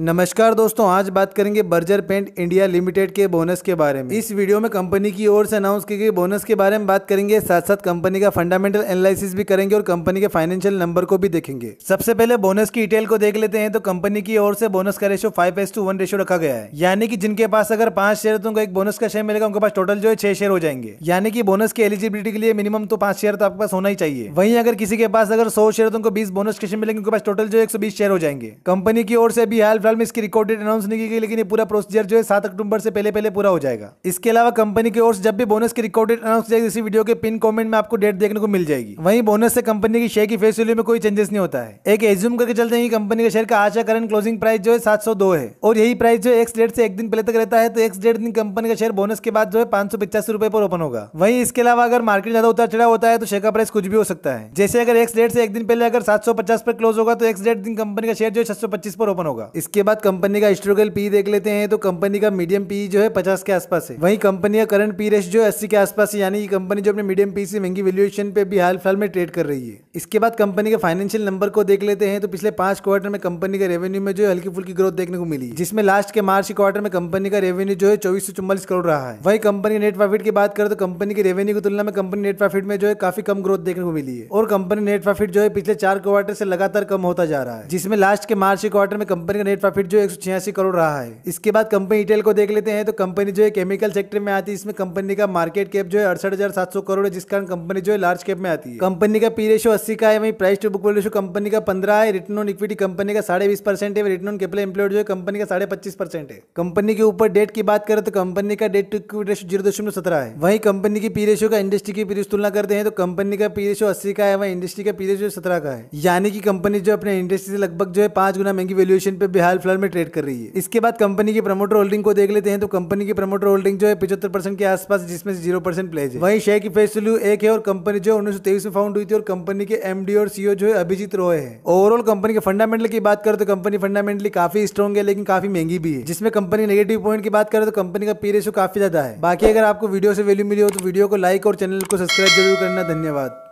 नमस्कार दोस्तों आज बात करेंगे बर्जर पेंट इंडिया लिमिटेड के बोनस के बारे में इस वीडियो में कंपनी की ओर से अनाउंस की गई बोनस के बारे में बात करेंगे साथ साथ कंपनी का फंडामेंटल एनालिसिस भी करेंगे और कंपनी के फाइनेंशियल नंबर को भी देखेंगे सबसे पहले बोनस की डिटेल को देख लेते हैं तो कंपनी की ओर से बोनस का ratio five is to one ratio रखा गया है यानी कि जिनके पास अगर पांच शेयर तो उनको एक बोनस का शेयर मिलेगा उनके पास टोटल जो है छह शेयर हो जाएंगे यानी कि बोनस की एलिजिबिलिटी के लिए मिनिमम तो पांच शेयर तो आपके पास होना ही चाहिए वहीं अगर किसी के पास अगर सौ शेयर तो उनको बीस बोनस के शेयर मिलेंगे उनके पास टोटल जो एक सौ बीस शेयर हो जाएंगे कंपनी की ओर से भी हाल फिलहाल में इसकी रिकॉर्डेड अनाउंस नहीं की गई लेकिन ये पूरा प्रोसीजर जो है सात अक्टूबर से पहले पहले पूरा हो जाएगा इसके अलावा कंपनी की ओर से जब भी बोनस की रिकॉर्डेड अनाउंस जाएगी इसी वीडियो के पिन कॉमेंट में आपको डेट देखने को मिल जाएगी वहीं बोनस से कंपनी की शेयर की फेस वैल्यू में कोई चेंजेस नहीं होता है एक एज्यूम करके चलते हैं कंपनी के शेयर का आज का करंट क्लोजिंग प्राइस जो है सात है और यही प्राइस जो एक्स डेट से एक दिन पहले तक रहता है तो एक्स डेट दिन कंपनी का शेयर बोनस के बाद जो है पांच रुपए पर ओपन होगा वहीं इसके अलावा अगर मार्केट ज्यादा उतार चढ़ा होता है तो शेयर का प्राइस कुछ भी हो सकता है जैसे अगर एक्स डेट से एक दिन पहले अगर सात पर क्लोज होगा तो एक्स डेट दिन कंपनी का शेयर जो है छह पर ओपन होगा इसके इसके बाद कंपनी का हिस्टोरिकल पी देख लेते हैं तो कंपनी का मीडियम पी जो है पचास के आसपास है वहीं कंपनी का करंट पी रेस जो है अस्सी के आसपास है यानी कंपनी जो अपने मीडियम पी से महंगी वैल्यूएशन पे भी हाल फिलहाल में ट्रेड कर रही है इसके बाद कंपनी के फाइनेंशियल नंबर को देख लेते हैं तो पिछले पांच क्वार्टर में कंपनी के रेवेन्यू में जो है हल्की फुल्की ग्रोथ देखने को मिली जिसमें लास्ट के मार्च क्वार्टर में कंपनी का रेवेन्यू जो है चौबीस सौ चौवालीस करोड़ रहा है वही कंपनी नेट प्रॉफिट की बात करें तो कंपनी के रेवेन्यू की तुलना में कंपनी नेट प्रॉफिट में जो है काफी कम ग्रोथ देखने को मिली है और कंपनी नेट प्रॉफिट जो है पिछले चार क्वार्टर से लगातार कम होता जा रहा है जिसमें लास्ट के मार्च क्वार्टर में कंपनी का नेट प्रॉफिट जो एक करोड़ रहा है इसके बाद कंपनी रिटेल को देख लेते हैं तो कंपनी जो है केमिकल सेक्टर में आती है इसमें कंपनी का मार्केट कैप जो है अड़सठ हजार सात सौ करोड़ है जिस कारण कंपनी जो है लार्ज कैप में आती है कंपनी का पी रेशो अस्सी का है वहीं price to book ratio company का पंद्रह है रिटर्न ऑन इक्विटी कंपनी का साढ़े बीस परसेंट है रिटर्न ऑन कैपिटल एम्प्लॉयड जो है कंपनी का साढ़े पच्चीस परसेंट है कंपनी के ऊपर डेट की बात करें तो कंपनी का debt to equity ratio zero दशमलव सत्रह है वही कंपनी की पी रेशो का इंडस्ट्री की पीरियस तुलना करते हैं तो कंपनी का पी रेशो अस्सी का है वहीं इंडस्ट्री का पी रेशो सत्रह का है यानी कि कंपनी जो अपने इंडस्ट्री से लगभग जो है पांच गुना महंगी वैल्यूएशन पे बिहार हाल फिलहाल में ट्रेड कर रही है इसके बाद कंपनी की प्रमोटर होल्डिंग को देख लेते हैं तो कंपनी की प्रमोटर होल्डिंग जो है पिछहत्तर परसेंट के आसपास जिसमें जीरो परसेंट प्लेज है वही शेयर की फेस वैल्यू एक है और कंपनी जो उन्नीस तेईस में फाउंड हुई थी और कंपनी के एमडी और सीओ e जो है अभिजीत रोय है ओवरऑल कंपनी के फंडामेंटल की बात करें तो कंपनी फंडामेंटली काफी स्ट्रॉन्ग है लेकिन काफी महंगी भी है जिसमें कंपनी नेगेटिव पॉइंट की बात करें तो कंपनी का पी रेशो काफी ज्यादा है बाकी अगर आपको वीडियो से वैल्यू मिली हो तो वीडियो को लाइक और चैनल को सब्सक्राइब जरूर करना धन्यवाद